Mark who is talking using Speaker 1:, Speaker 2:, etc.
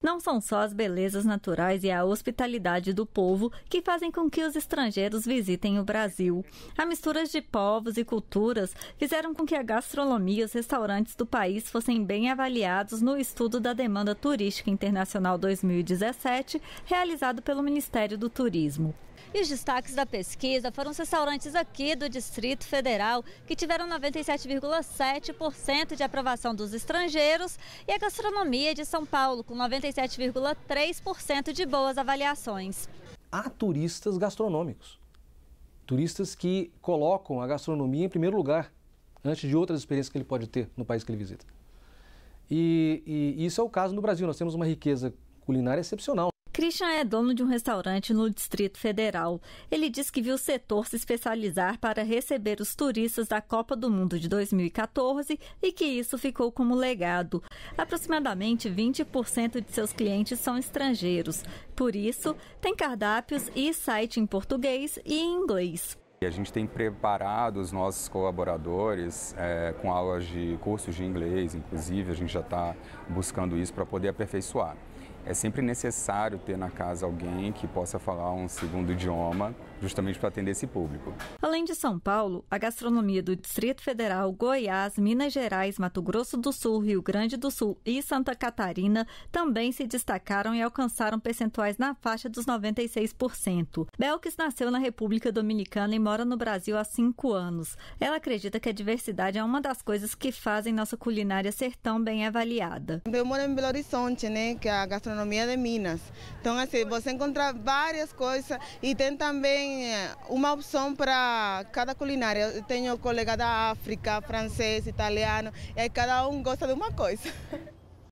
Speaker 1: Não são só as belezas naturais e a hospitalidade do povo que fazem com que os estrangeiros visitem o Brasil. A mistura de povos e culturas fizeram com que a gastronomia e os restaurantes do país fossem bem avaliados no estudo da demanda turística internacional 2017, realizado pelo Ministério do Turismo. E os destaques da pesquisa foram os restaurantes aqui do Distrito Federal, que tiveram 97,7% de aprovação dos estrangeiros, e a gastronomia de São Paulo, com 97,7%. 47,3% de boas avaliações.
Speaker 2: Há turistas gastronômicos, turistas que colocam a gastronomia em primeiro lugar, antes de outras experiências que ele pode ter no país que ele visita. E, e isso é o caso no Brasil, nós temos uma riqueza culinária excepcional.
Speaker 1: Christian é dono de um restaurante no Distrito Federal. Ele diz que viu o setor se especializar para receber os turistas da Copa do Mundo de 2014 e que isso ficou como legado. Aproximadamente 20% de seus clientes são estrangeiros. Por isso, tem cardápios e site em português e em inglês.
Speaker 3: E a gente tem preparado os nossos colaboradores é, com aulas de cursos de inglês, inclusive a gente já está buscando isso para poder aperfeiçoar. É sempre necessário ter na casa alguém que possa falar um segundo idioma, justamente para atender esse público.
Speaker 1: Além de São Paulo, a gastronomia do Distrito Federal, Goiás, Minas Gerais, Mato Grosso do Sul, Rio Grande do Sul e Santa Catarina também se destacaram e alcançaram percentuais na faixa dos 96%. Belkis nasceu na República Dominicana em mora no Brasil há cinco anos. Ela acredita que a diversidade é uma das coisas que fazem nossa culinária ser tão bem avaliada. Eu moro em Belo Horizonte,
Speaker 3: né, que é a gastronomia de Minas. Então, assim, você encontra várias coisas e tem também eh, uma opção para cada culinária. Eu tenho colega da África, francês, italiano, e cada um gosta de uma coisa.